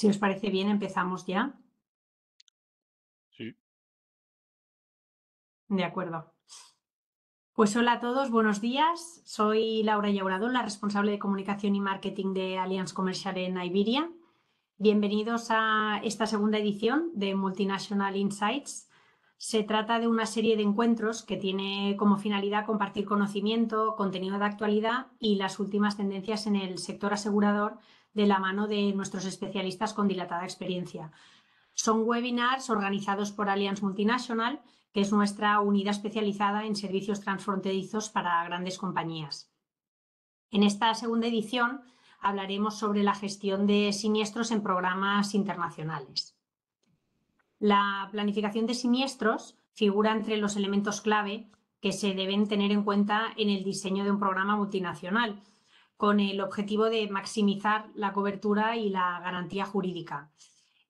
Si os parece bien, empezamos ya. Sí. De acuerdo. Pues hola a todos, buenos días. Soy Laura Yauradón, la responsable de comunicación y marketing de Allianz Comercial en Iberia. Bienvenidos a esta segunda edición de Multinational Insights. Se trata de una serie de encuentros que tiene como finalidad compartir conocimiento, contenido de actualidad y las últimas tendencias en el sector asegurador de la mano de nuestros especialistas con dilatada experiencia. Son webinars organizados por Allianz Multinational, que es nuestra unidad especializada en servicios transfronterizos para grandes compañías. En esta segunda edición hablaremos sobre la gestión de siniestros en programas internacionales. La planificación de siniestros figura entre los elementos clave que se deben tener en cuenta en el diseño de un programa multinacional con el objetivo de maximizar la cobertura y la garantía jurídica.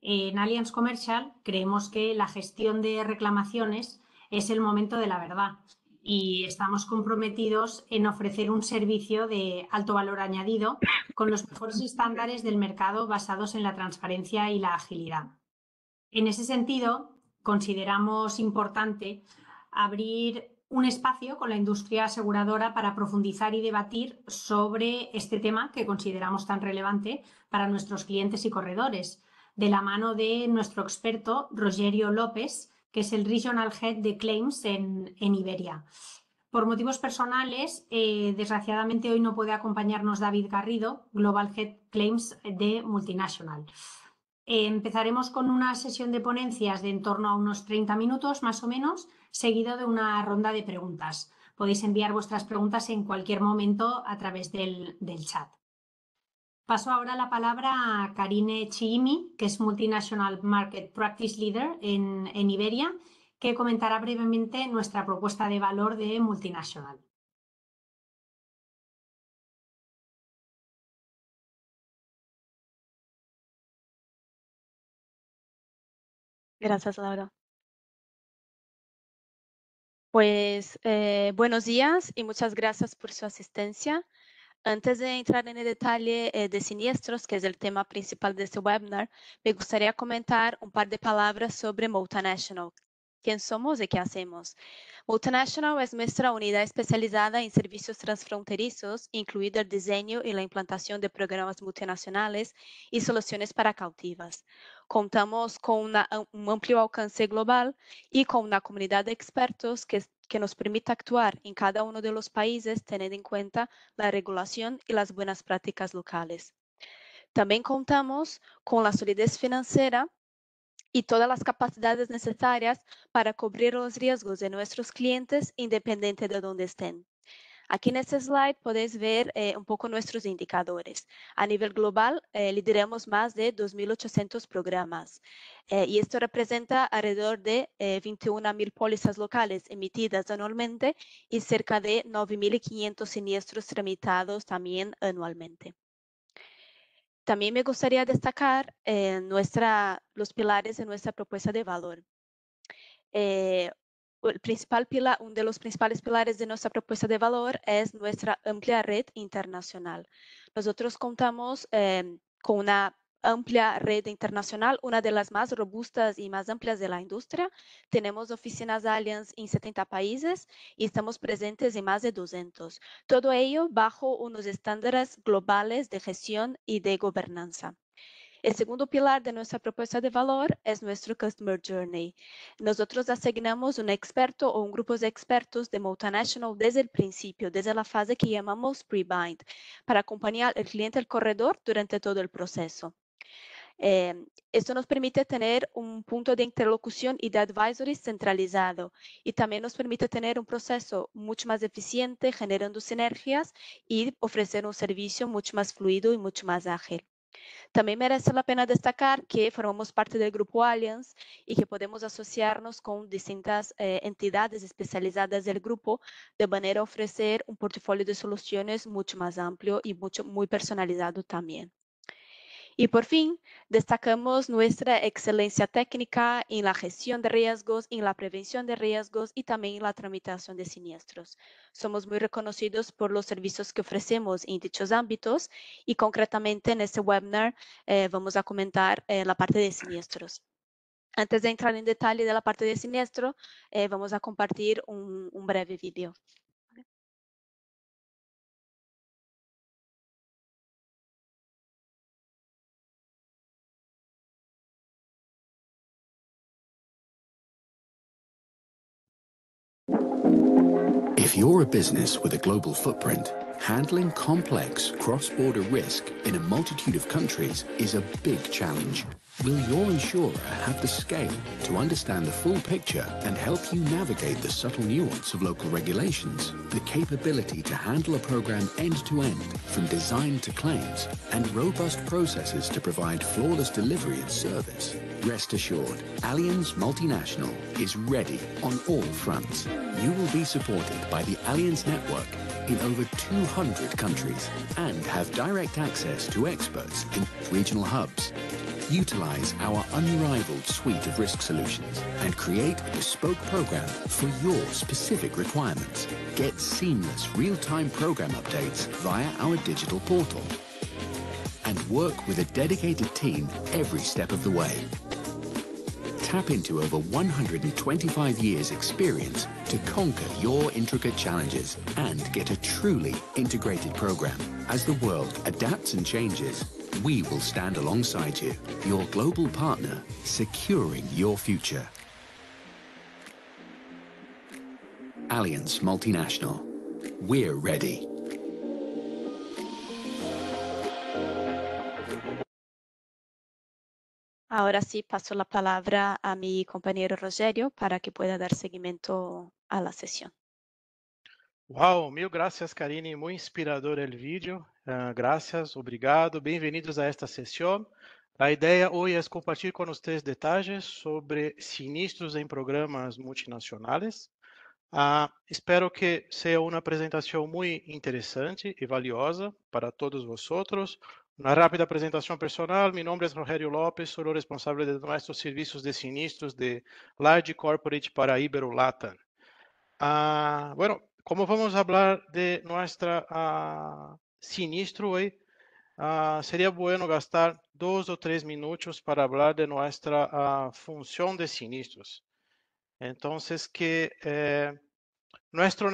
En Allianz Commercial creemos que la gestión de reclamaciones es el momento de la verdad y estamos comprometidos en ofrecer un servicio de alto valor añadido con los mejores estándares del mercado basados en la transparencia y la agilidad. En ese sentido, consideramos importante abrir un espacio con la industria aseguradora para profundizar y debatir sobre este tema que consideramos tan relevante para nuestros clientes y corredores, de la mano de nuestro experto Rogerio López, que es el Regional Head de Claims en, Iberia. Por motivos personales, eh, desgraciadamente hoy no puede acompañarnos David Garrido, Global Head Claims de Multinational. Eh, empezaremos con una sesión de ponencias de en torno a unos 30 minutos más o menos, seguido de una ronda de preguntas. Podéis enviar vuestras preguntas en cualquier momento a través del, chat. Paso ahora la palabra a Karine Chiimi, que es Multinational Market Practice Leader en, en Iberia, que comentará brevemente nuestra propuesta de valor de multinational. Gracias, Laura. Pues eh, buenos días y muchas gracias por su asistencia. Antes de entrar en el detalle eh, de siniestros, que es el tema principal de este webinar, me gustaría comentar un par de palabras sobre multinational, quién somos y qué hacemos. Multinational es nuestra unidad especializada en servicios transfronterizos, incluido el diseño y la implantación de programas multinacionales y soluciones para cautivas. Contamos con un amplio alcance global y con una comunidad de expertos que, que nos permite actuar en cada uno de los países teniendo en cuenta la regulación y las buenas prácticas locales. También contamos con la solidez financiera y todas las capacidades necesarias para cubrir los riesgos de nuestros clientes independiente de donde estén. Aquí en este slide podéis ver eh, un poco nuestros indicadores. A nivel global, eh, lideramos más de 2.800 programas eh, y esto representa alrededor de 21.000 pólizas locales emitidas anualmente y cerca de 9.500 siniestros tramitados también anualmente. También me gustaría destacar eh, los pilares de nuestra propuesta de valor. Eh, el principal pilar, uno de los principales pilares de nuestra propuesta de valor es nuestra amplia red internacional. Nosotros contamos em, con una amplia red internacional, una de las más robustas y más amplias de la industria. Tenemos oficinas Allianz en 70 países y estamos presentes en más de 200. Todo ello bajo unos estándares globales de gestión y de gobernanza. El segundo pilar de nuestra propuesta de valor es nuestro Customer Journey. Nosotros asignamos un experto o un grupo de expertos de multinational desde el principio, desde la fase que llamamos pre-bind, para acompañar al cliente al corredor durante todo el proceso. Em, esto nos permite tener un punto de interlocución y de advisory centralizado y también nos permite tener un proceso mucho más eficiente, generando sinergias y ofrecer un servicio mucho más fluido y mucho más ágil. También merece la pena destacar que formamos parte del grupo Alliance y que podemos asociarnos con distintas eh, entidades especializadas del grupo de manera a ofrecer un portafolio de soluciones mucho más amplio y mucho, muy personalizado también. Y por fin, destacamos nuestra excelencia técnica en la gestión de riesgos, en la prevención de riesgos y también en la tramitación de siniestros. Somos muy reconocidos por los servicios que ofrecemos en dichos ámbitos y concretamente en este webinar eh, vamos a comentar eh, la parte de siniestros. Antes de entrar en detalle de la parte de siniestro, eh, vamos a compartir un, un breve video. you're a business with a global footprint, handling complex cross-border risk in a multitude of countries is a big challenge. Will your insurer have the scale to understand the full picture and help you navigate the subtle nuance of local regulations? The capability to handle a program end-to-end, -end, from design to claims, and robust processes to provide flawless delivery and service? Rest assured, Allianz Multinational is ready on all fronts. You will be supported by the Allianz network in over 200 countries and have direct access to experts in regional hubs. Utilize our unrivaled suite of risk solutions and create a bespoke program for your specific requirements. Get seamless real-time program updates via our digital portal and work with a dedicated team every step of the way tap into over 125 years experience to conquer your intricate challenges and get a truly integrated program. As the world adapts and changes, we will stand alongside you, your global partner, securing your future. Alliance Multinational. We're ready. Agora sim, passo a palavra a meu companheiro Rogério para que pueda dar seguimento à la sessão. Wow, mil graças, Karine, Muito inspirador o vídeo. Uh, obrigado. obrigado, vindos a esta sessão. A ideia hoje é compartilhar com vocês detalhes sobre sinistros em programas multinacionais. Uh, ah, espero que seja uma apresentação muito interessante e valiosa para todos vocês. Uma rápida apresentação personal. nome é Rogério Lopes, sou o responsável de nossos serviços de sinistros de Large Corporate para Iberolatan. Uh, ah, bueno, como vamos falar de nossa uh, ah, siniestro ah, seria bom bueno gastar dois ou três minutos para falar de nossa função de sinistros. Então, que eh, nuestro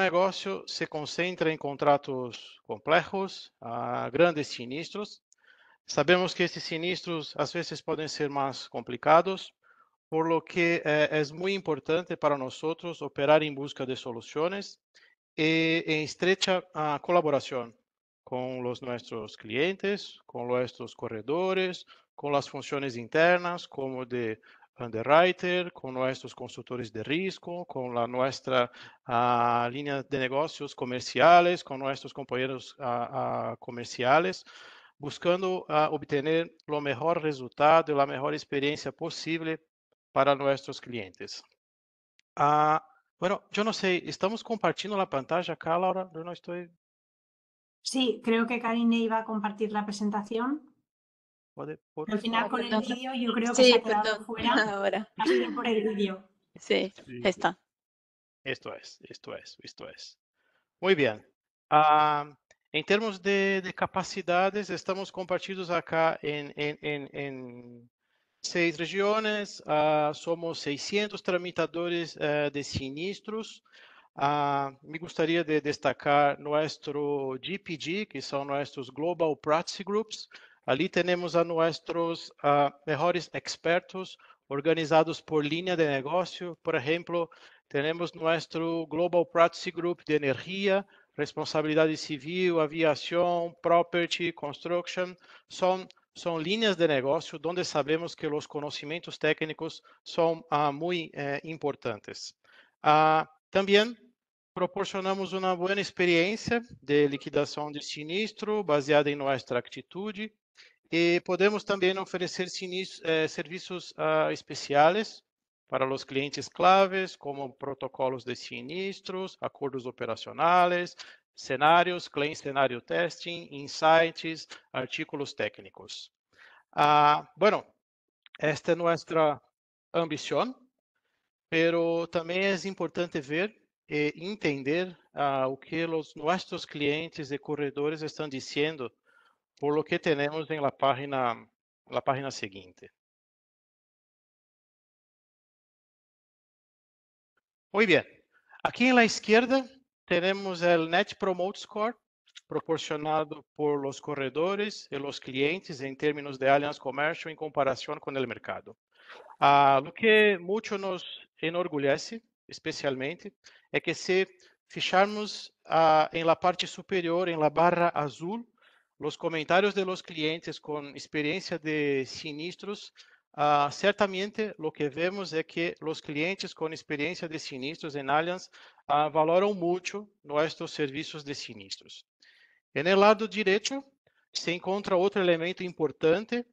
se concentra em contratos complexos, grandes sinistros. Sabemos que estes sinistros às vezes podem ser mais complicados, por lo que é, é muito importante para nós operar em busca de soluções e em estreita uh, colaboração com os nossos clientes, com nossos corredores, com as funções internas, como de underwriter, com nossos consultores de risco, com a nossa uh, linha de negócios comerciais, com nossos companheiros uh, comerciais. buscando ah, obtener lo mejor resultado y la mejor experiencia posible para nuestros clientes. Ah, bueno, yo no sé, ¿estamos compartiendo la pantalla acá, Laura? no estoy... Sí, creo que Karine iba a compartir la presentación. Al final ah, con el vídeo yo creo que se ha quedado fuera. Ahora. Así por el vídeo. Sí, está. Esto es, esto es, esto es. Muy bien. Em termos de, de capacidades, estamos compartidos acá em, em, em, em seis regiões, uh, ah, somos 600 tramitadores uh, de sinistros. Uh, me gostaria de destacar nosso GPG, que são nossos Global Practice Groups. Ali temos a nossos ah, melhores expertos organizados por linha de negócio. Por exemplo, temos nosso Global Practice Group de energia, responsabilidade civil, aviação, property, construction, são, são linhas de negócio onde sabemos que os conhecimentos técnicos são ah, muito eh, importantes. Ah, também proporcionamos uma boa experiência de liquidação de sinistro baseada em nossa atitude e podemos também oferecer sinistro, eh, serviços ah, especiais para os clientes claves, como protocolos de sinistros, acordos operacionais, cenários, claim cenário testing, insights, artículos técnicos. Ah, bueno, esta é nossa ambição, mas também é importante ver e entender ah, o que os nossos clientes e corredores estão dizendo por lo que temos em la página, la página seguinte. Muy bien. Aqui en la izquierda o Net Promote Score proporcionado por los corredores e los clientes em termos de Allianz Comercio em comparação com o mercado. Ah, lo que muito nos enorgulhece, especialmente, é que se fijarmos ah, la parte superior, em la barra azul, los comentarios de los clientes com experiência de sinistros Uh, certamente, o que vemos é que os clientes com experiência de sinistros em Allianz uh, valoram muito nossos serviços de sinistros. E no lado direito se encontra outro elemento importante,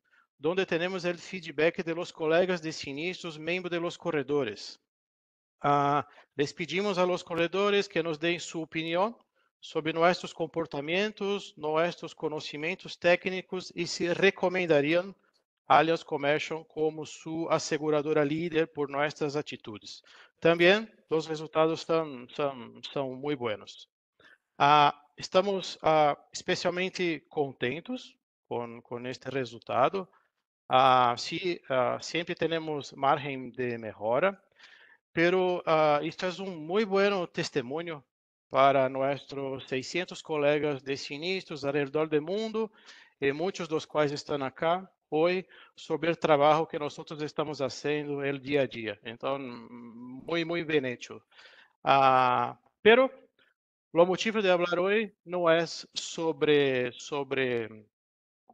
onde temos o feedback de los colegas de sinistros, membros de los corredores. Uh, les pedimos a los corredores que nos deem sua opinião sobre nossos comportamentos, nossos conhecimentos técnicos e se recomendariam Allianz Commercial como sua seguradora líder por nossas atitudes. Também, os resultados são, são, são muito buenos. Ah, estamos ah, especialmente contentos com, com este resultado. Ah, ah sempre temos margem de melhora, mas uh, isto é um muito bom testemunho para nossos 600 colegas de sinistros ao redor do mundo, e muitos dos quais estão acá, hoje sobre o trabalho que nós estamos fazendo no dia a dia. Então, muito, muito bem feito. Ah, pero, o motivo de falar hoje não é sobre sobre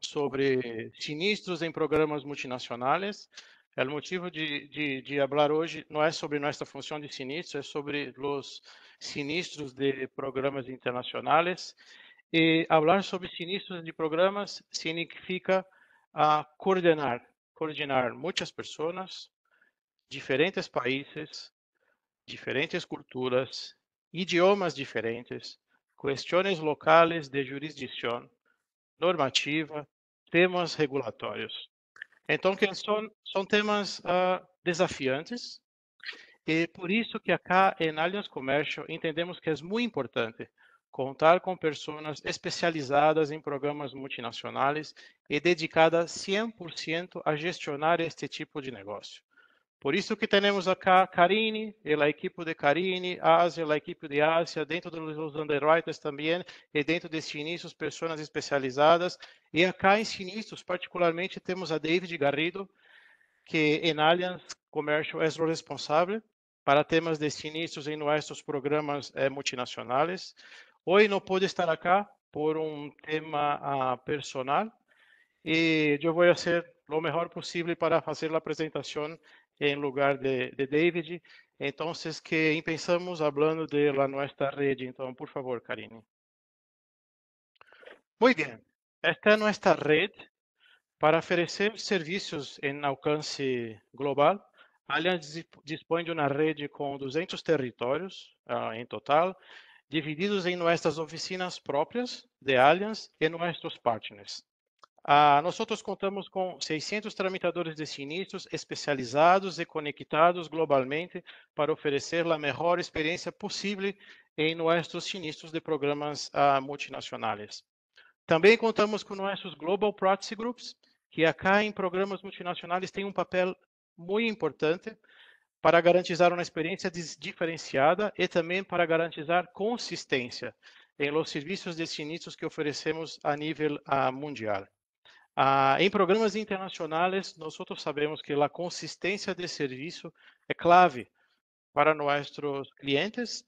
sobre sinistros em programas multinacionais. O motivo de, de, de falar hoje não é sobre nossa função de sinistro, é sobre os sinistros de programas internacionais. E falar sobre sinistros de programas significa a coordenar, coordenar muitas pessoas, diferentes países, diferentes culturas, idiomas diferentes, questões locais de jurisdição, normativa, temas regulatórios. Então, que são, são temas uh, desafiantes, e por isso que acá em Allianz Comércio entendemos que é muito importante contar com pessoas especializadas em programas multinacionais e dedicadas 100% a gestionar este tipo de negócio. Por isso que temos acá Karine, a equipe de Karine, Ásia, a equipe de Ásia, dentro dos underwriters também, e dentro desses inícios, pessoas especializadas. E acá em sinistros, particularmente, temos a David Garrido, que em Allianz Commercial é o responsável para temas de sinistros em nossos programas eh, multinacionais. Hoy não pode estar aqui por um tema uh, personal e eu vou fazer o melhor possível para fazer a apresentação em lugar de, de David. Então, que pensamos, falando de la rede, então por favor, Karine. Muito bem. Esta a nossa rede para oferecer serviços em alcance global. Allianz dispõe de uma rede com 200 territórios uh, ah, em total divididos em nossas oficinas próprias de Allianz e nossos partners. Ah, nós contamos com 600 tramitadores de sinistros especializados e conectados globalmente para oferecer a melhor experiência possível em nossos sinistros de programas ah, multinacionais. Também contamos com nossos Global Practice Groups, que acá em programas multinacionais têm um papel muito importante para garantizar uma experiência diferenciada e também para garantizar consistência em los serviços destinados que oferecemos a nível uh, mundial. Uh, em programas internacionais, nós sabemos que a consistência de serviço é clave para nossos clientes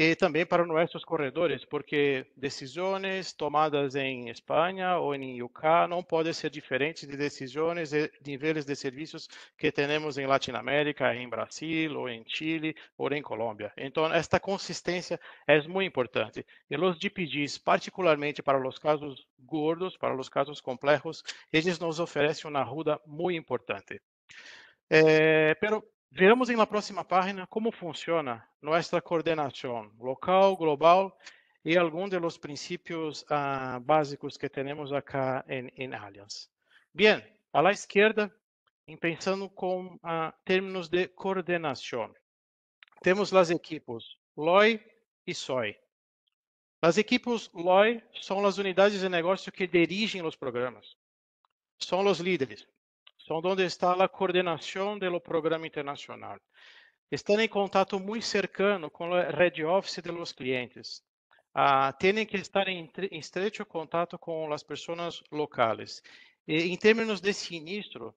e também para nossos corredores, porque decisões tomadas em Espanha ou em UK não podem ser diferentes de decisões e níveis de serviços que temos em Latinoamérica, em Brasil, ou em Chile, ou em Colômbia. Então, esta consistência é muito importante. E os DPGs, particularmente para os casos gordos, para os casos complexos, eles nos oferecem uma ajuda muito importante. Eh, pero Veremos na próxima página como funciona nossa coordenação local, global e alguns dos princípios uh, básicos que temos acá em Allianz. Bem, à la izquierda, empezando con uh, términos de coordenação, temos as equipes LOI e SOI. As equipes LOI são as unidades de negócio que dirigem os programas. são os líderes. São onde está a coordenação do programa internacional. Estão em contato muito cercano com a rede office dos clientes. Ah, têm que estar em, em estreito contato com as pessoas locais. E, em termos de sinistro,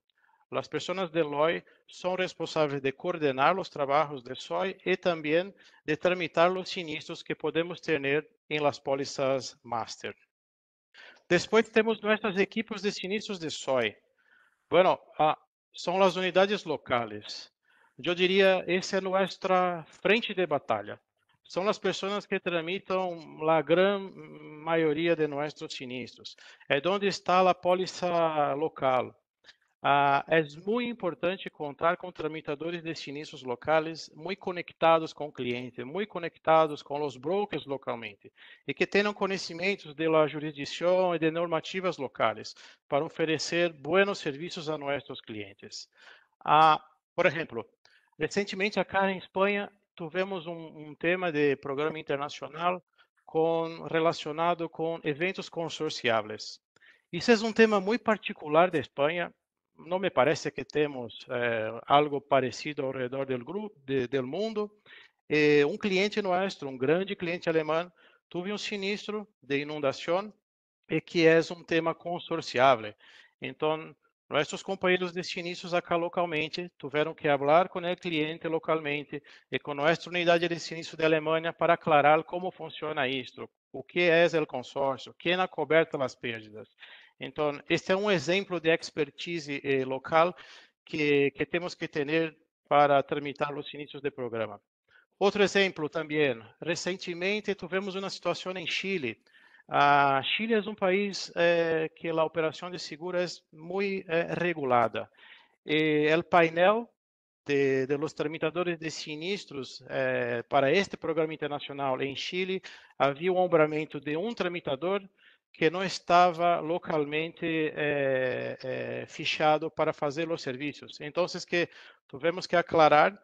as pessoas de LOI são responsáveis de coordenar os trabalhos de SOI e também de tramitar os sinistros que podemos ter em las pólizas master. Depois temos nossas equipes de sinistros de SOI, Bueno, ah, são as unidades locais. Eu diria, essa é nossa frente de batalha. São as pessoas que tramitam a grande maioria de nossos sinistros. É onde está a polícia local. Ah, é muito importante contar com tramitadores de locais muito conectados com o cliente, muito conectados com os brokers localmente e que tenham conhecimentos da jurisdição e de normativas locais para oferecer bons serviços a nossos clientes. Ah, por exemplo, recentemente acá em Espanha tivemos um, um tema de programa internacional com, relacionado com eventos consorciáveis. Isso é um tema muito particular da Espanha não me parece que temos eh, algo parecido ao redor do grupo, de, do mundo. um cliente nosso, um grande cliente alemão, teve um sinistro de inundação e que é um tema consorciável. Então, nossos companheiros de sinistros acá localmente tiveram que falar com o cliente localmente e com nossa unidade de sinistro da Alemanha para aclarar como funciona isto, o que é o consórcio, quem acoberta é as perdas. Então, este é um exemplo de expertise eh, local que, que temos que ter para tramitar os inícios de programa. Outro exemplo também, recentemente tivemos uma situação em Chile. A Chile é um país eh, que a operação de seguro é muito eh, regulada. E o painel de, de los tramitadores de sinistros eh, para este programa internacional em Chile havia um ombramento de um tramitador que não estava localmente é, eh, é, eh, fechado para fazer os serviços. Então, que tivemos que aclarar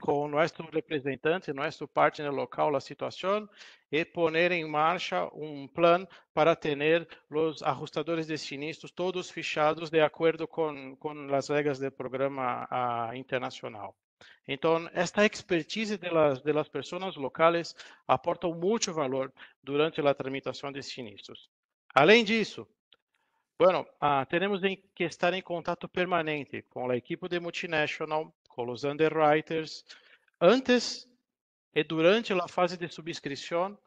com o nosso representante, nosso partner local, a situação e pôr em marcha um plano para ter os ajustadores de sinistros todos fechados de acordo com, com as regras do programa a, ah, internacional. Então, esta expertise das, das pessoas locais aporta muito valor durante a tramitação de sinistros. Além disso, Bueno, ah, temos que estar em contato permanente com a equipe de multinational, com os underwriters, antes e durante a fase de subscrição,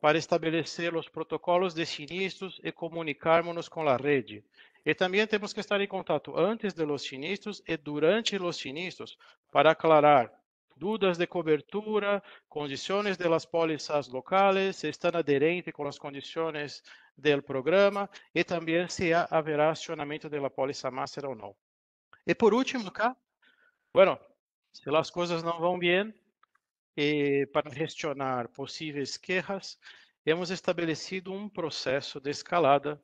para estabelecer os protocolos de sinistros e comunicarmos-nos com a rede, e também temos que estar em contato antes dos sinistros e durante os sinistros para aclarar dúvidas de cobertura, condições das pólizas locais, se estão aderentes com as condições do programa e também se haverá acionamento da póliza master ou não. E por último, cá, bueno, se as coisas não vão bem, eh, para gestionar possíveis quejas, temos estabelecido um processo de escalada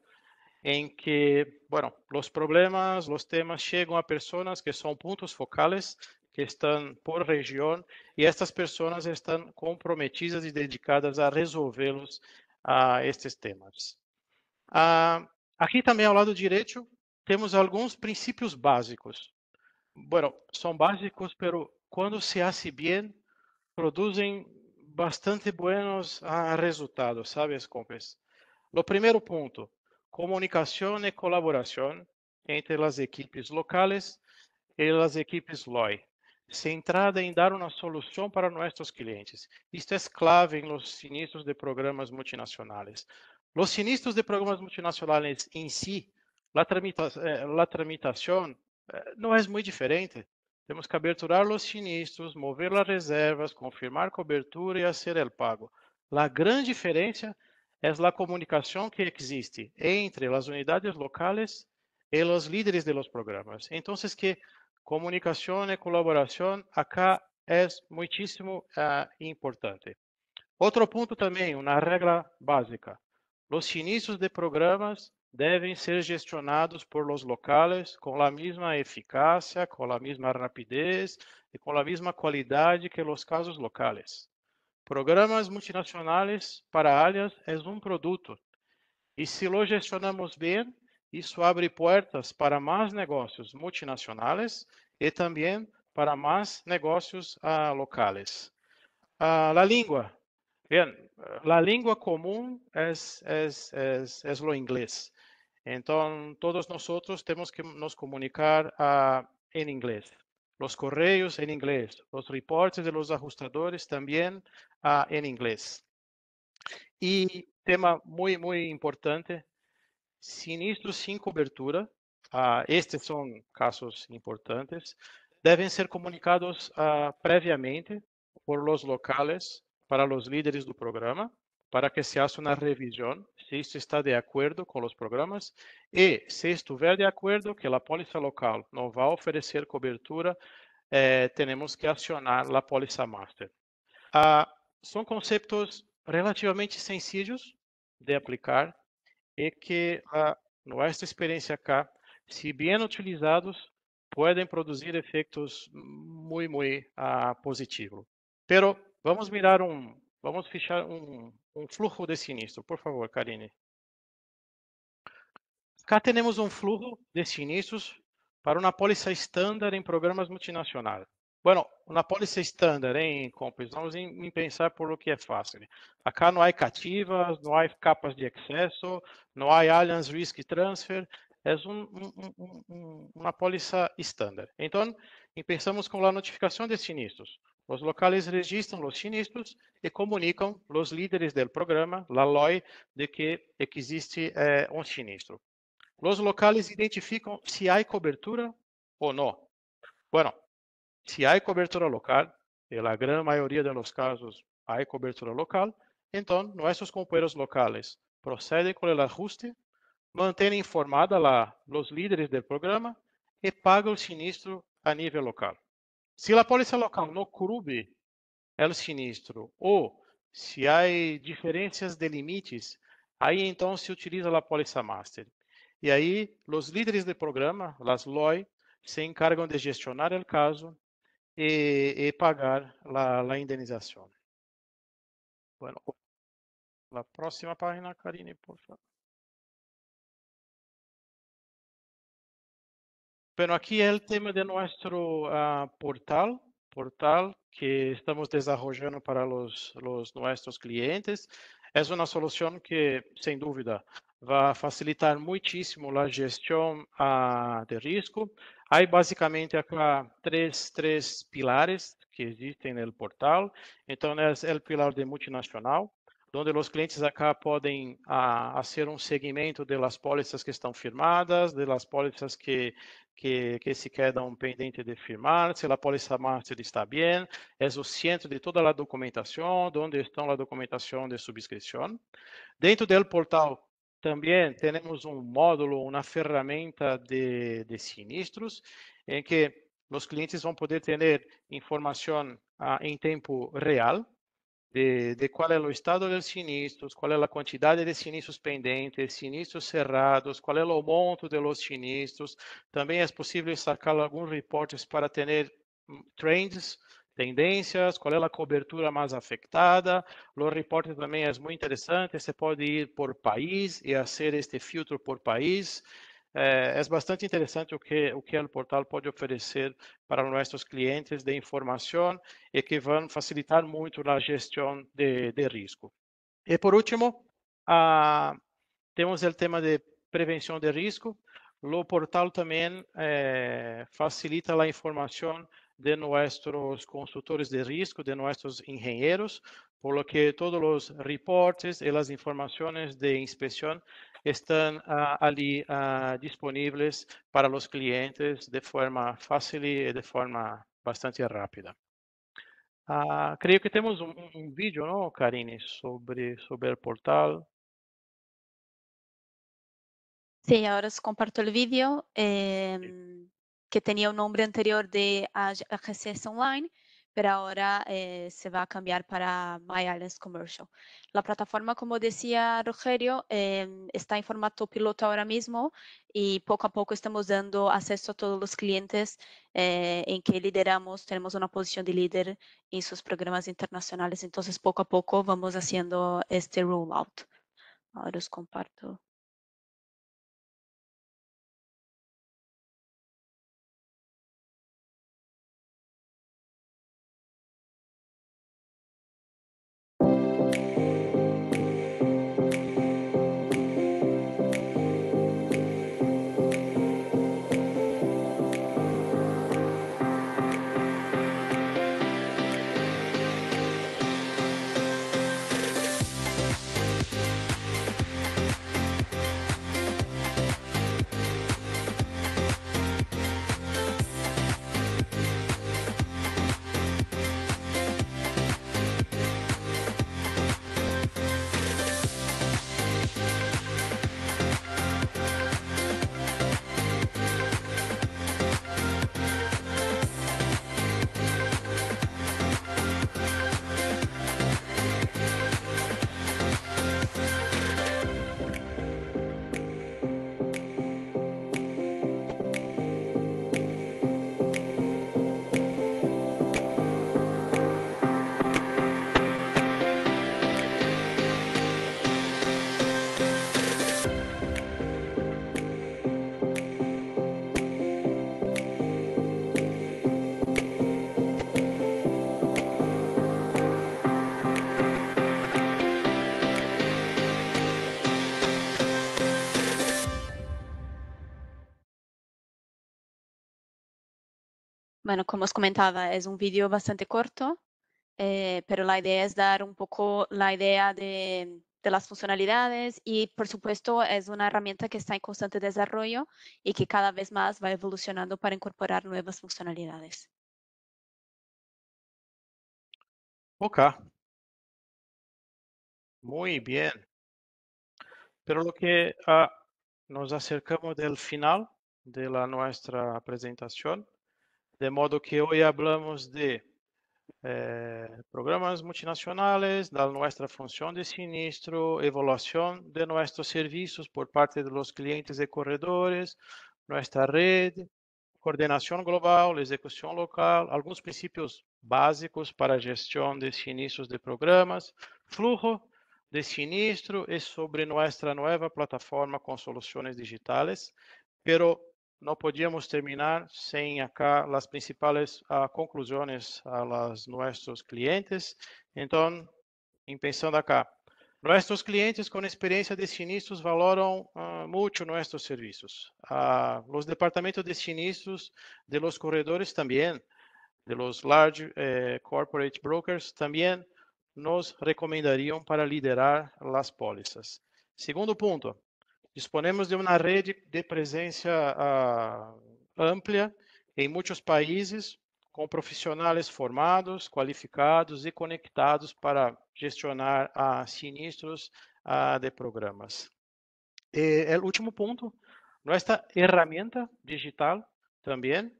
em que, bueno, os problemas, os temas chegam a pessoas que são pontos focais que estão por região e estas pessoas estão comprometidas e dedicadas a resolver a estes temas. Ah, aqui também ao lado direito temos alguns princípios básicos. Bueno, são básicos, pero quando se hace bem, produzem bastante buenos ah, resultados, sabes, compras? O primeiro ponto, comunicação e colaboração entre as equipes locais e as equipes LOI, centrada em dar uma solução para nossos clientes. Isto é clave em los sinistros de programas multinacionais. Los sinistros de programas multinacionais em si, la, tramita eh, la tramitação eh, não é muito diferente. Temos que aberturar os sinistros, mover as reservas, confirmar cobertura e fazer o pago. A grande diferença é a comunicação que existe entre as unidades locais e os líderes de programas. Então, que comunicação e colaboração acá é muitíssimo uh, importante. Outro ponto também, uma regra básica. Os inícios de programas devem ser gestionados por los locales com a mesma eficácia, com a mesma rapidez e com a mesma qualidade que os casos locais. Programas multinacionais para áreas é um produto. E se lo gestionamos bem, isso abre portas para mais negócios multinacionais e também para mais negócios ah, locais. a língua. Bem, a língua comum é, é, é, é o inglês. Então, todos nós temos que nos comunicar ah, em inglês los correos en inglés, los reportes de los ajustadores también uh, en inglés. Y tema muy, muy importante, sinistros sin cobertura, uh, ah, estos son casos importantes, deben ser comunicados uh, previamente por los locales para los líderes do programa para que se haça uma revisão se isso está de acordo com os programas e se estiver de acordo que a póliza local não vai oferecer cobertura, eh, que acionar a póliza master. Ah, conceitos relativamente sencillos de aplicar e que ah, nuestra experiência cá se bem utilizados, podem produzir efeitos muito muito ah, positivos. Pero vamos mirar um, Vamos fechar um, um fluxo de sinistro, por favor, Karine. Cá temos um fluxo de sinistros para uma pólice estándar em programas multinacionais. Bueno, uma pólice estándar, em compras? Vamos em, em, pensar por o que é fácil. Acá não há cativas, não há capas de excesso, não há alliance risk transfer. É um, um, um, uma pólice estándar. Então, pensamos com a notificação de sinistros. Os locais registram os sinistros e comunicam os líderes do programa, la LOI, de que existe eh, um sinistro. Os locais identificam se há cobertura ou não. Bueno, se há cobertura local, e na grande maioria dos casos há cobertura local, então nossos companheiros locais procedem com o ajuste, mantêm informada os líderes do programa e pagam o sinistro a nível local. Se a polícia local no clube é o sinistro ou se há eh, diferenças de limites, aí então se utiliza a polícia master. E aí os líderes de programa, as LOI, se encargam de gestionar o caso e, e pagar a indenização. Bueno, a próxima página, Karine, por favor. Bueno, aquí el tema de nuestro uh, portal, portal que estamos desarrollando para los, los, nuestros clientes, es una solución que sin duda va a facilitar muchísimo la gestión uh, de riesgo. Hay básicamente acá tres, tres pilares que existen en el portal. Entonces, el pilar de multinacional, donde os clientes acá podem a, ah, hacer un seguimiento de las pólizas que estão firmadas, das las pólizas que, que, que se quedam pendentes de firmar, se a póliza master está bem é o centro de toda a documentação, onde estão a documentação de subscrição. Dentro do portal também temos um módulo, uma ferramenta de, de sinistros, em que os clientes vão poder ter informação ah, em tempo real de, de qual é o estado dos sinistros, qual é a quantidade de sinistros pendentes, sinistros cerrados, qual é o monto de los sinistros. Também é possível sacar alguns reportes para ter trends tendências, qual é a cobertura mais afetada. O reporte também é muito interessante, você pode ir por país e fazer este filtro por país é, é bastante interessante o que o que o portal pode oferecer para nossos clientes de informação e que vão facilitar muito a gestão de, de risco. E por último, temos o tema de prevenção de risco. O portal também é, facilita a informação de nossos consultores de risco, de nossos engenheiros, por lo que todos os reportes e as informações de inspeção estão ah, ali ah, disponíveis para os clientes de forma fácil e de forma bastante rápida. Ah, creio que temos um, um, vídeo, não, Karine, sobre, sobre o portal. Sim, agora eu comparto o vídeo eh, que tinha o nome anterior de AGCS Online. pero ahora eh, se va a cambiar para My Islands Commercial. La plataforma, como decía Rogerio, em, está en formato piloto ahora mismo y poco a poco estamos dando acceso a todos los clientes eh, en que lideramos, tenemos una posición de líder en sus programas internacionales, entonces poco a poco vamos haciendo este rollout. Ahora os comparto Bueno, como os comentaba, es un vídeo bastante corto, eh, pero la idea es dar un poco la idea de, las funcionalidades y, por supuesto, es una herramienta que está en constante desarrollo y que cada vez más va evolucionando para incorporar nuevas funcionalidades. Ok. Muy bien. Pero lo que ah, nos acercamos del final de la nuestra presentación, de modo que hoy hablamos de eh, programas multinacionales, de nuestra función de sinistro evaluación de nuestros servicios por parte de los clientes de corredores, nuestra red, coordenação global, ejecución local, algunos principios básicos para gestión de sinistros de programas, flujo de sinistro y sobre nuestra nueva plataforma con soluciones digitales, pero não podíamos terminar sem acá as principais uh, ah, conclusiones a nossos clientes. então em pensando acá, nossos clientes com experiência de sinistros valoram uh, muito nossos serviços. Uh, ah, os departamentos de sinistros de los corredores também, de los large eh, corporate brokers também nos recomendariam para liderar as pólizas. Segundo ponto, Disponemos de uma rede de presença ah, ampla em muitos países, com profissionais formados, qualificados e conectados para gestionar ah, sinistros ah, de programas. E, o eh, último ponto, nossa ferramenta digital também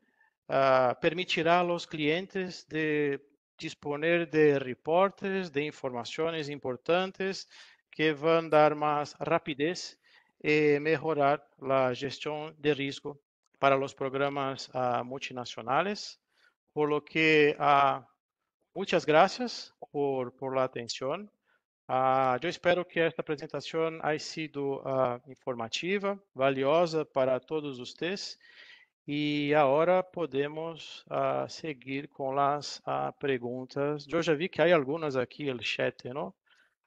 ah, permitirá aos clientes de disponer de reportes, de informações importantes que vão dar mais rapidez e melhorar a gestão de risco para os programas uh, multinacionales. Por lo que uh, ah, muitas graças por, por la atenção. Ah, uh, eu espero que esta apresentação tenha sido informativa, valiosa para todos vocês. E agora podemos uh, seguir com as uh, perguntas. Eu já vi que há algumas aqui no chat, não?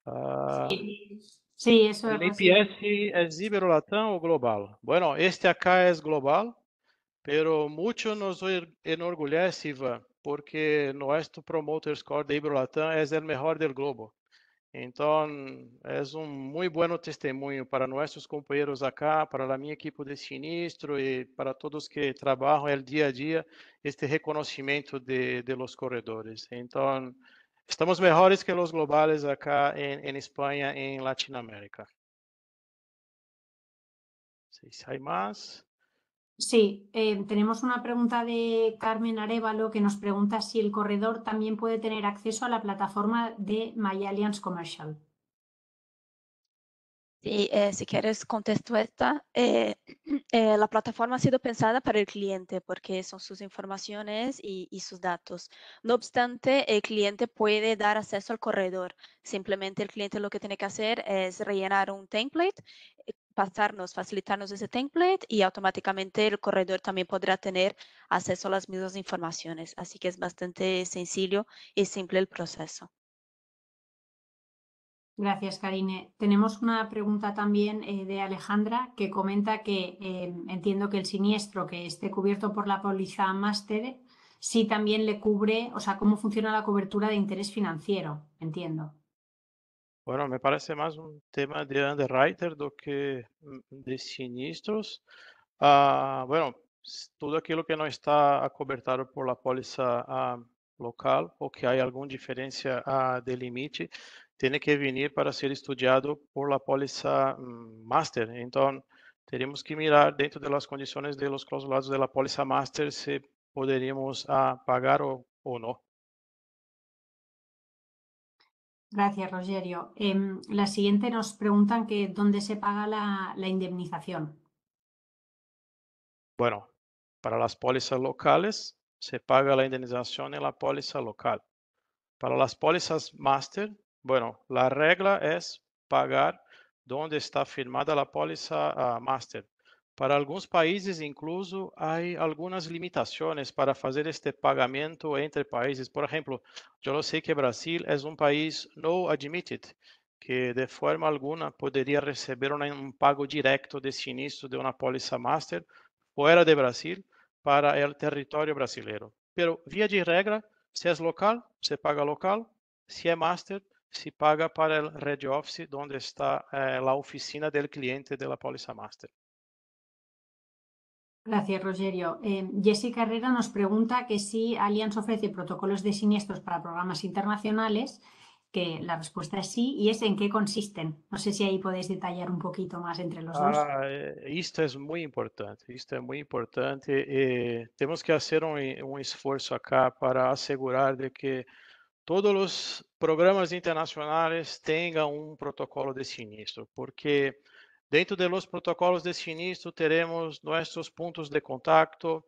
Uh... Sim. Sí, eso El es IPS é es ibero o global. Bueno, este acá es é global, pero mucho nos enorgullece, Iván, porque nuestro promoter score de ibero é es el mejor del globo. Entonces, es un muy buen testimonio para nuestros compañeros acá, para mi equipo de sinistro y para todos que trabajan el día a día, este reconocimiento de, de los corredores. Entonces, Estamos mejores que los globales acá en, España, en Latinoamérica. Sí, ¿Hay más? Sí, eh, tenemos una pregunta de Carmen Arevalo que nos pregunta si el corredor también puede tener acceso a la plataforma de My Alliance Commercial. Eh, si quieres contesto esta, eh, eh, la plataforma ha sido pensada para el cliente porque son sus informaciones y, sus datos. No obstante, el cliente puede dar acceso al corredor. Simplemente el cliente lo que tiene que hacer es rellenar un template, pasarnos, facilitarnos ese template y automáticamente el corredor también podrá tener acceso a las mismas informaciones. Así que es bastante sencillo y simple el proceso. Gracias, Karine. Tenemos una pregunta también eh, de Alejandra que comenta que eh, entiendo que el siniestro que esté cubierto por la póliza máster, sí también le cubre, o sea, cómo funciona la cobertura de interés financiero, entiendo. Bueno, me parece más un tema de underwriter do que mm, de siniestros. Ah, bueno, todo aquello que no está acobertado por la póliza ah, local o que hay alguna diferencia ah, de límite tiene que venir para ser estudiado por la póliza mm, máster. Entonces, tenemos que mirar dentro de las condiciones de los clausulados de la póliza máster si podríamos ah, pagar o, no. Gracias, Rogerio. Em, la siguiente nos preguntan que dónde se paga la, la indemnización. Bueno, para las pólizas locales se paga la indemnización en la póliza local. Para las pólizas máster Bueno, la regla es pagar donde está firmada la póliza uh, master. Para alguns países, incluso, há algumas limitações para fazer este pagamento entre países. Por exemplo, eu sei que Brasil é um país não admitted que de forma alguma poderia receber um pago direto de sinistro de uma póliza master fora de Brasil para o território brasileiro. Pero, via de regra, se é local, se paga local, se é master, se paga para el Red Office, donde está eh, la oficina del cliente de la póliza Master. Gracias, Rogerio. Eh, Jessica Herrera nos pregunta que si Allianz ofrece protocolos de siniestros para programas internacionales, que la respuesta es sí, y es en qué consisten. No sé si ahí podéis detallar un poquito más entre los dos. Ah, eh, esto es muy importante, esto es muy importante. Eh, tenemos que hacer un, esfuerzo acá para asegurar de que todos os programas internacionais tenham um protocolo de sinistro, porque dentro dos protocolos de sinistro teremos nossos pontos de contato, uh,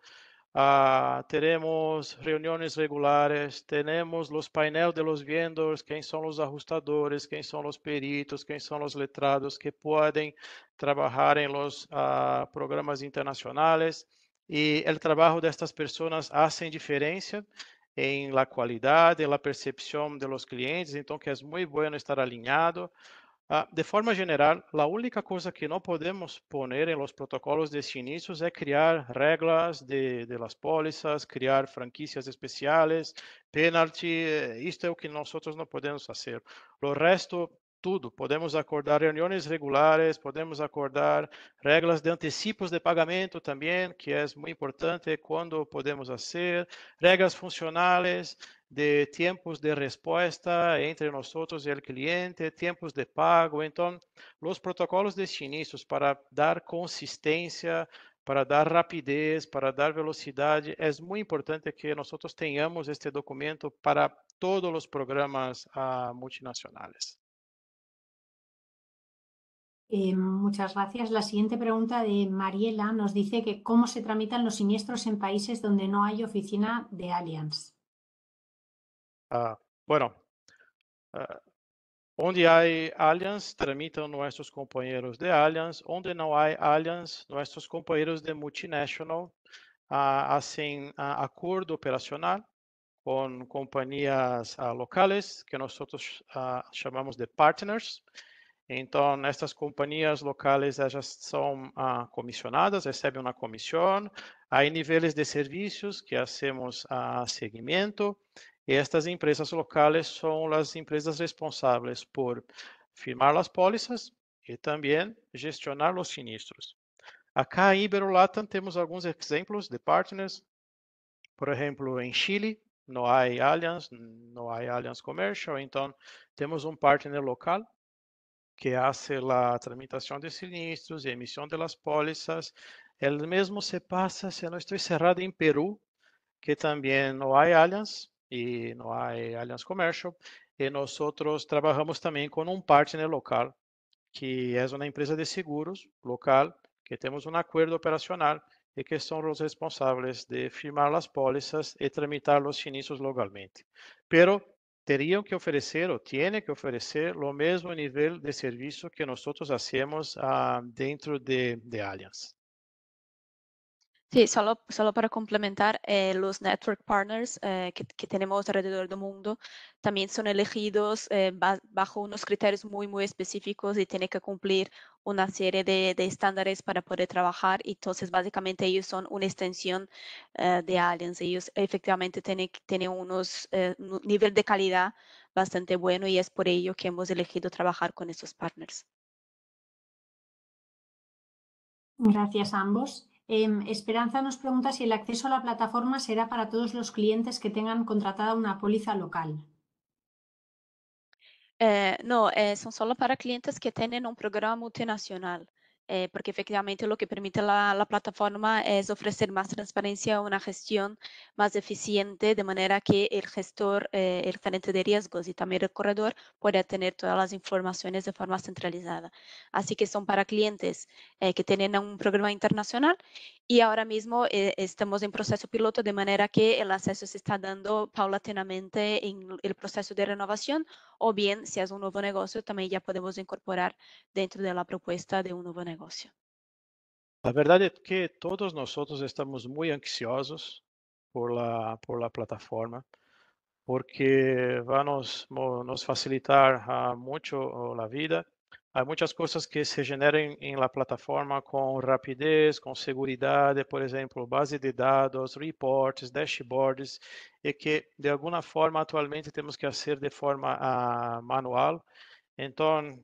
ah, teremos reuniões regulares, teremos os painéis de los vendors, quem são os ajustadores, quem são os peritos, quem são os letrados que podem trabalhar em los uh, programas internacionais e o trabalho destas pessoas fazem diferença em la qualidade, en la percepção de los clientes, então que é muito bueno estar alinhado. Uh, de forma geral, a única coisa que não podemos poner em los protocolos de sinistros é criar regras de, de las pólizas, criar franquicias especiales, penalty, isto eh, é o que nós não podemos fazer. O resto tudo. Podemos acordar reuniões regulares, podemos acordar regras de antecipos de pagamento também, que é muito importante quando podemos fazer, regras funcionais de tempos de resposta entre nós e o cliente, tempos de pago. Então, os protocolos de para dar consistência para dar rapidez, para dar velocidade, é muito importante que nós tenhamos este documento para todos os programas ah, multinacionais. Eh, muchas gracias. La siguiente pregunta de Mariela nos dice que cómo se tramitan los siniestros en países donde no hay oficina de Allianz. Ah, bueno, ah, donde hay Allianz, tramitan nuestros compañeros de Allianz. Donde no hay Allianz, nuestros compañeros de multinational ah, hacen acuerdo operacional con compañías locales que nosotros llamamos de partners. Então, nestas companhias locais, elas são ah, comissionadas, recebem uma comissão. Há níveis de serviços que hacemos a ah, seguimento. E estas empresas locais são as empresas responsáveis por firmar as pólissas e também gestionar os sinistros. Acá em Ibero-Latam temos alguns exemplos de partners. Por exemplo, em Chile, não há Allianz, não há Allianz Commercial, então temos um partner local que hace la tramitación de sinistros y emisión de las pólizas. El mismo se pasa, se si no estoy cerrado, en Perú, que también no hay Allianz y no hay Allianz Commercial. Y nosotros trabajamos también con un partner local, que es una empresa de seguros local, que tenemos un acuerdo operacional y que son los responsables de firmar las pólizas y tramitar los sinistros localmente. Pero teriam que oferecer ou têm que oferecer o mesmo nível de serviço que nós hacemos ah, dentro de, de Allianz. Sí, solo, solo para complementar, eh, los network partners eh, que, tenemos alrededor del mundo también son elegidos eh, bajo unos criterios muy, muy específicos y tienen que cumplir una serie de, estándares para poder trabajar. Entonces, básicamente ellos son una extensión de aliens. Ellos efectivamente tienen, un unos nivel de calidad bastante bueno y es por ello que hemos elegido trabajar con estos partners. Gracias a ambos. Em, Esperanza nos pregunta si el acceso a la plataforma será para todos los clientes que tengan contratada una póliza local. Eh, no, eh, son solo para clientes que tienen un programa multinacional. Eh, porque efectivamente lo que permite la, plataforma es ofrecer más transparencia, una gestión más eficiente, de manera que el gestor, eh, el gerente de riesgos y también el corredor pueda tener todas las informaciones de forma centralizada. Así que son para clientes eh, que tienen un programa internacional y ahora mismo estamos en proceso piloto, de manera que el acceso se está dando paulatinamente en el proceso de renovación o bien si es un nuevo negocio también ya podemos incorporar dentro de la propuesta de un nuevo negocio. negocio? A verdade é que todos nós estamos muito ansiosos por la, por la plataforma porque vai nos, nos facilitar ah, muito la vida. Há muitas coisas que se generam em la plataforma com rapidez, com segurança, por exemplo, base de dados, reports, dashboards, e que de alguma forma atualmente temos que fazer de forma uh, manual. Então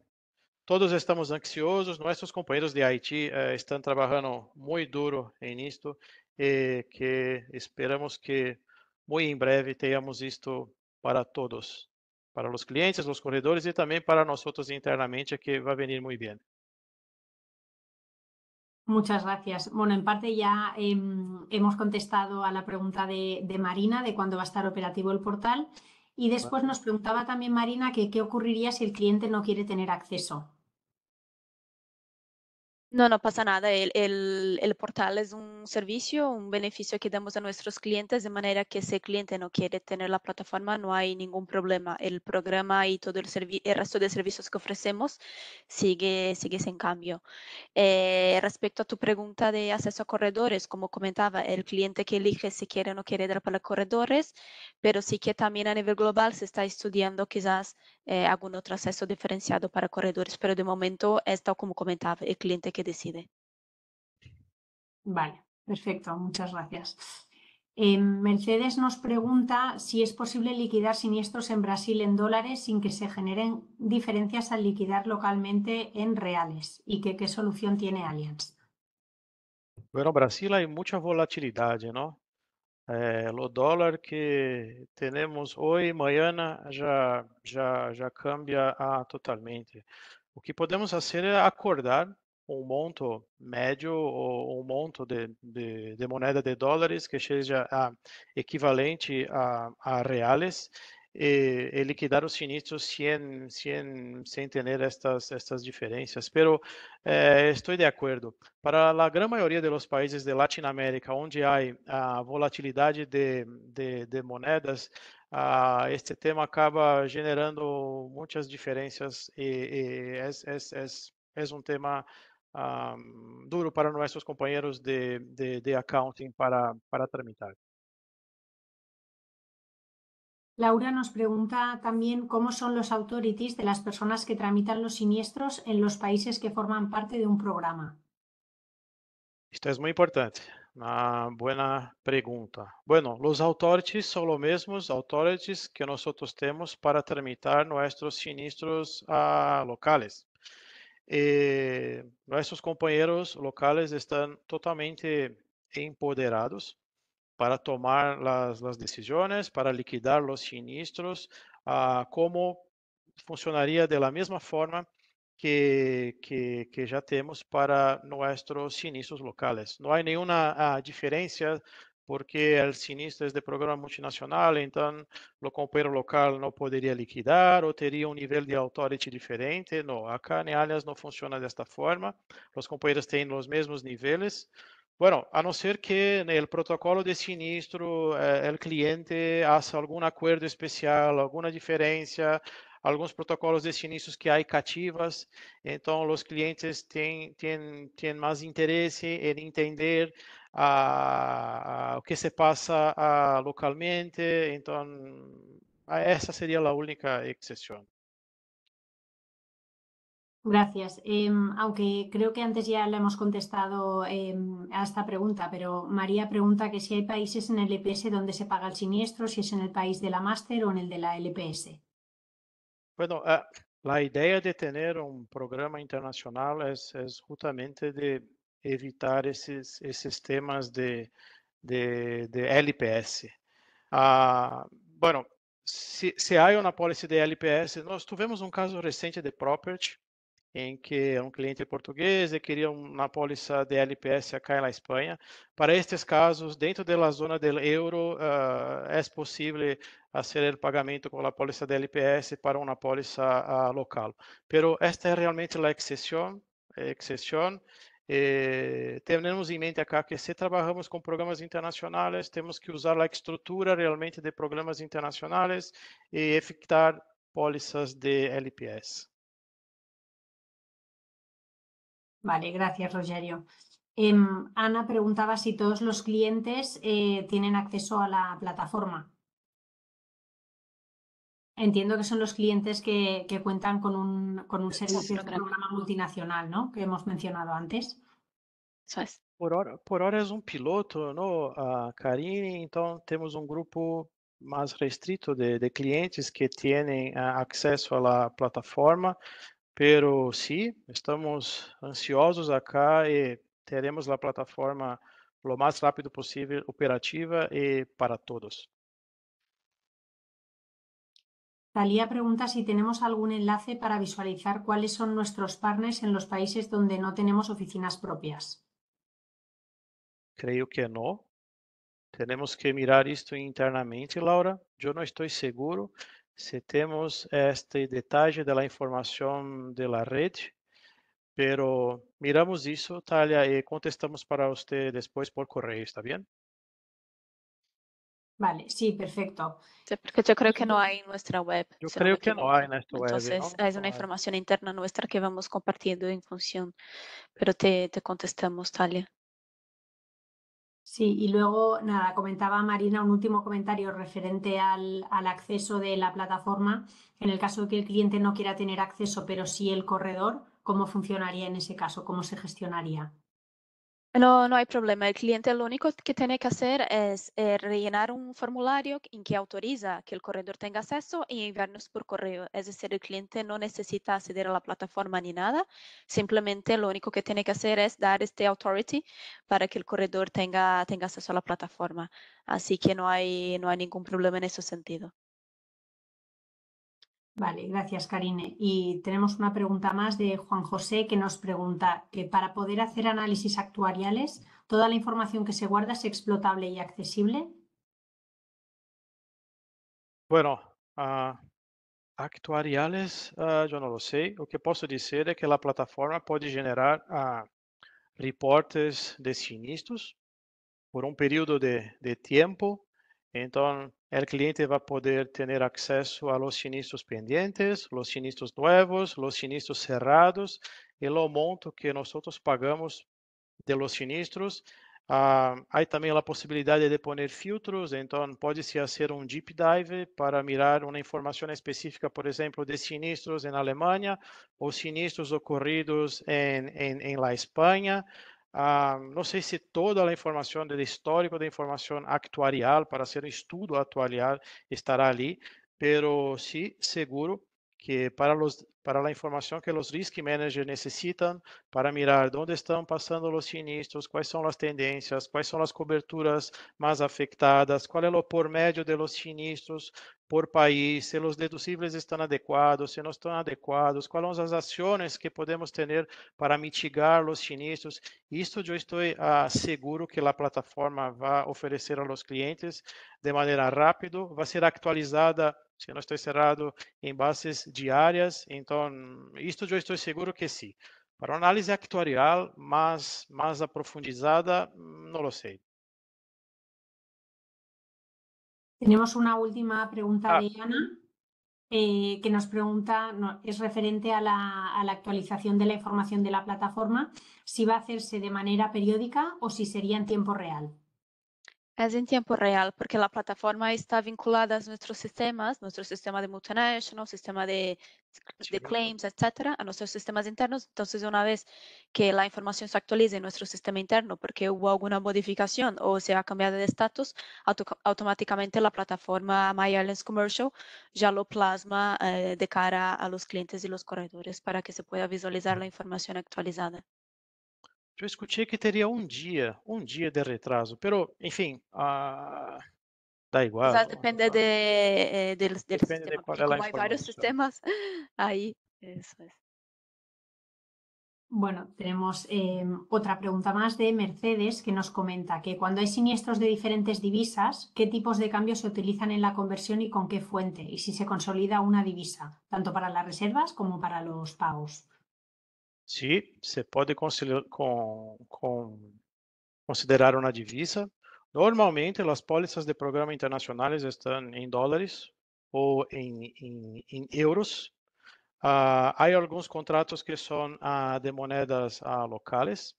Todos estamos ansiosos, nuestros compañeros de Haití eh, están trabajando muy duro en esto, eh, que esperamos que muy en breve tengamos esto para todos, para los clientes, los corredores y también para nosotros internamente, que va a venir muy bien. Muchas gracias. Bueno, en parte ya em, hemos contestado a la pregunta de, de Marina de cuándo va a estar operativo el portal. Y después nos preguntaba también Marina que qué ocurriría si el cliente no quiere tener acceso. No, no pasa nada. El, portal es un servicio, un beneficio que damos a nuestros clientes, de manera que si el cliente no quiere tener la plataforma, no hay ningún problema. El programa y todo el, resto de servicios que ofrecemos sigue, sigue sin cambio. Eh, respecto a tu pregunta de acceso a corredores, como comentaba, el cliente que elige si quiere o no quiere dar para corredores, pero sí que también a nivel global se está estudiando quizás eh, algún otro acceso diferenciado para corredores, pero de momento es tal como comentaba, el cliente que decide. Vale, perfecto, muchas gracias. Eh, Mercedes nos pregunta si es posible liquidar siniestros en Brasil en dólares sin que se generen diferencias al liquidar localmente en reales y qué solución tiene Allianz. Bueno, Brasil hay mucha volatilidad, ¿no? É, o dólar que temos hoje, amanhã, já, já, já cambia ah, totalmente. O que podemos fazer é acordar um monto médio ou um monto de, de, de moeda de dólares que seja ah, equivalente a, a reais eh, liquidar os sinistros sem, sem, sem ter estas, estas diferenças. Pero eh, estou de acordo. Para a grande maioria dos países de Latinoamérica, onde há a ah, volatilidade de, de, de moedas, ah, este tema acaba generando muitas diferenças e, e é, é, é, é um tema ah, duro para nossos companheiros de, de, de accounting para, para tramitar. Laura nos pregunta también cómo son los authorities de las personas que tramitan los siniestros en los países que forman parte de un programa. Esto es muy importante. Una buena pregunta. Bueno, los authorities son los mismos authorities que nosotros tenemos para tramitar nuestros siniestros ah, locales. Eh, nuestros compañeros locales están totalmente empoderados para tomar las, las decisiones, para liquidar los sinistros, ah, como funcionaria de la misma forma que, que, que, já temos para nossos sinistros locais. Não há nenhuma ah, diferença, porque o sinistro é de programa multinacional, então o companheiro local não poderia liquidar ou teria um nível de authority diferente. Não, acá em Alias não funciona desta forma. Os companheiros têm os mesmos níveis. Bueno, a no ser que en el protocolo de sinistro eh, el cliente hace algún acuerdo especial, alguna diferencia, alguns protocolos de sinistros que há cativas, então os clientes têm, têm, têm mais interesse em entender o ah, ah, que se passa ah, localmente, então essa seria a única exceção. Gracias. Em, aunque creo que antes ya le hemos contestado em, a esta pregunta, pero María pregunta que si hay países en el EPS donde se paga el siniestro, si es en el país de la máster o en el de la LPS. E bueno, ah, la idea de tener un programa internacional es, justamente de evitar esos, esos temas de, de, de LPS. Ah, bueno, si hay una una de LPS, nosotros tuvimos un caso reciente de property, em que um cliente é português e queria uma pólice de LPS acá na Espanha. Para estes casos, dentro da zona do euro, uh, é possível fazer o pagamento com a pólice de LPS para uma pólice uh, local. Pero esta é realmente a exceção, Eh, temos em mente acá que se trabalhamos com programas internacionais, temos que usar a estrutura realmente de programas internacionais e evitar pólissas de LPS. Vale, gracias Rogerio. Em, Ana preguntaba si todos los clientes eh, tienen acceso a la plataforma. Entiendo que son los clientes que, cuentan con un, con un servicio de programa multinacional, ¿no? Que hemos mencionado antes. Por ahora por es un piloto, ¿no? Karine, entonces tenemos un grupo más restrito de, clientes que tienen eh, acceso a la plataforma. Pero sí, estamos ansiosos acá e eh, teremos a plataforma lo mais rápido possível operativa e eh, para todos. Talia pergunta se temos algum enlace para visualizar quais são nossos partners em los países donde não temos oficinas propias. Creio que não. Temos que mirar isto internamente, Laura. Eu não estou seguro. si tenemos este detalle de la información de la red, pero miramos eso, Talia, y e contestamos para usted después por correo, ¿está bien? Vale, sí, perfecto. Sí, porque yo creo que no hay en nuestra web. Yo creo que no hay en nuestra web. Entonces, es una información interna nuestra que vamos compartiendo en función, pero te contestamos, Talia. Sí, y luego, nada, comentaba Marina un último comentario referente al, al, acceso de la plataforma. En el caso de que el cliente no quiera tener acceso, pero sí el corredor, ¿cómo funcionaría en ese caso? ¿Cómo se gestionaría? No, no hay problema. El cliente lo único que tiene que hacer es eh, rellenar un formulario en que autoriza que el corredor tenga acceso y enviarnos por correo. Es decir, el cliente no necesita acceder a la plataforma ni nada. Simplemente lo único que tiene que hacer es dar este authority para que el corredor tenga, tenga acceso a la plataforma. Así que no hay, no hay ningún problema en ese sentido. Vale, gracias Karine. Y tenemos una pregunta más de Juan José que nos pregunta que eh, para poder hacer análisis actuariales, ¿toda la información que se guarda es explotable y accesible? Bueno, ah, actuariales ah, yo no lo sé. Lo que puedo decir es que la plataforma puede generar ah, reportes de sinistros por un periodo de tiempo Então, o cliente vai poder ter acesso a los sinistros pendientes, los sinistros nuevos, los sinistros cerrados e o monto que nós pagamos de los sinistros. há ah, também a possibilidade de poner filtros, então pode-se fazer um deep dive para mirar uma informação específica, por exemplo, de sinistros em Alemanha ou sinistros ocorridos em, em, em La Espanha. Ah, não sei se toda a informação do histórico da informação actuarial para ser um estudo atuarial estará ali, pero sí seguro que para los para que os risk managers necessitam para mirar dónde estão passando os sinistros, quais são as tendências, quais são as coberturas mais afectadas, qual é o por medio de los sinistros, por país, se os deducíveis estão adequados, se não estão adequados, quais são as ações que podemos ter para mitigar os sinistros. Isto eu estou ah, seguro que a plataforma vai oferecer aos clientes de maneira rápida, vai ser atualizada, se não estou errado, em bases diárias. Então, isto eu estou seguro que sim. Para análise actuarial mais, mais aprofundizada, mm, não sei. Tenemos una última pregunta ah. de Ana. Eh, que nos pregunta, es referente a la, actualización de la información de la plataforma, si va a hacerse de manera periódica o si sería en tiempo real. Es en tiempo real, porque la plataforma está vinculada a nuestros sistemas, nuestro sistema de multinational, sistema de, claims, etcétera, a nuestros sistemas internos. Entonces, una vez que la información se actualiza en nuestro sistema interno, porque hubo alguna modificación o se ha cambiado de estatus, automáticamente la plataforma My Commercial ya lo plasma eh, de cara a los clientes y los corredores para que se pueda visualizar la información actualizada. Yo escuché que tenía un um día, un um día de retraso, pero en fin, da igual. O depende eh, eh, del, sistema, hay varios sistemas, ahí, Bueno, tenemos em, otra pregunta más de Mercedes que nos comenta que cuando hay siniestros de diferentes divisas, ¿qué tipos de cambios se utilizan en la conversión y con qué fuente? Y si se consolida una divisa, tanto para las reservas como para los pagos. Sim, se pode considerar uma divisa. Normalmente, as pólissas de programa internacionais estão em dólares ou em, em, em euros. Uh, há alguns contratos que são uh, de moedas uh, ah, locais.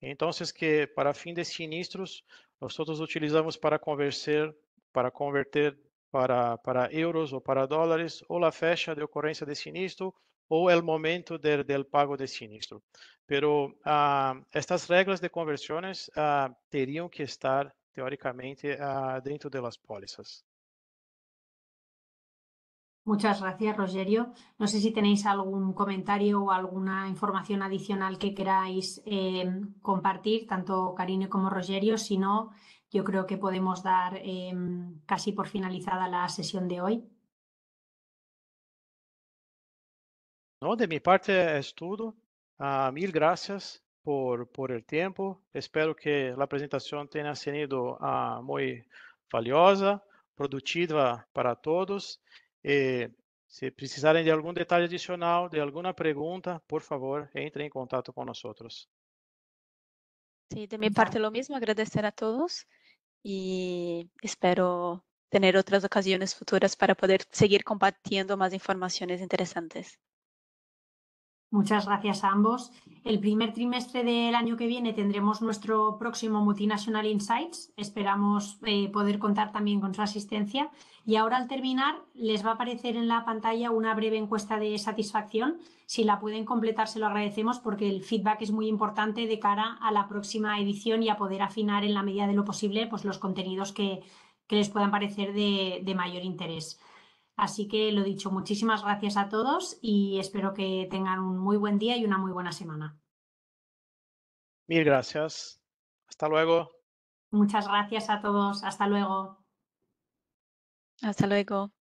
Então, é que para fim de sinistros, nós todos utilizamos para converter, para converter para, para euros ou para dólares, ou a fecha de ocorrência de sinistro, o el momento del pago de siniestro. Pero ah, estas reglas de conversiones uh, que estar teóricamente ah, dentro de las pólizas. Muchas gracias, Rogerio. No sé si tenéis algún comentario o alguna información adicional que queráis em, compartir, tanto Karine como Rogerio. Si no, yo creo que podemos dar em, casi por finalizada la sesión de hoy. Não, de minha parte é tudo. mil graças por, por o tempo. Espero que a apresentação tenha sido uh, ah, muito valiosa, produtiva para todos. E, eh, se precisarem de algum detalhe adicional, de alguma pergunta, por favor, entre em contato com nós. Sim, de minha parte o mesmo. agradecer a todos e espero ter outras ocasiões futuras para poder seguir compartilhando mais informações interessantes. Muchas gracias a ambos. El primer trimestre del año que viene tendremos nuestro próximo Multinational Insights. Esperamos eh, poder contar también con su asistencia. Y ahora al terminar les va a aparecer en la pantalla una breve encuesta de satisfacción. Si la pueden completar se lo agradecemos porque el feedback es muy importante de cara a la próxima edición y a poder afinar en la medida de lo posible pues, los contenidos que, les puedan parecer de mayor interés. Así que lo dicho, muchísimas gracias a todos y espero que tengan un muy buen día y una muy buena semana. Mil gracias. Hasta luego. Muchas gracias a todos. Hasta luego. Hasta luego.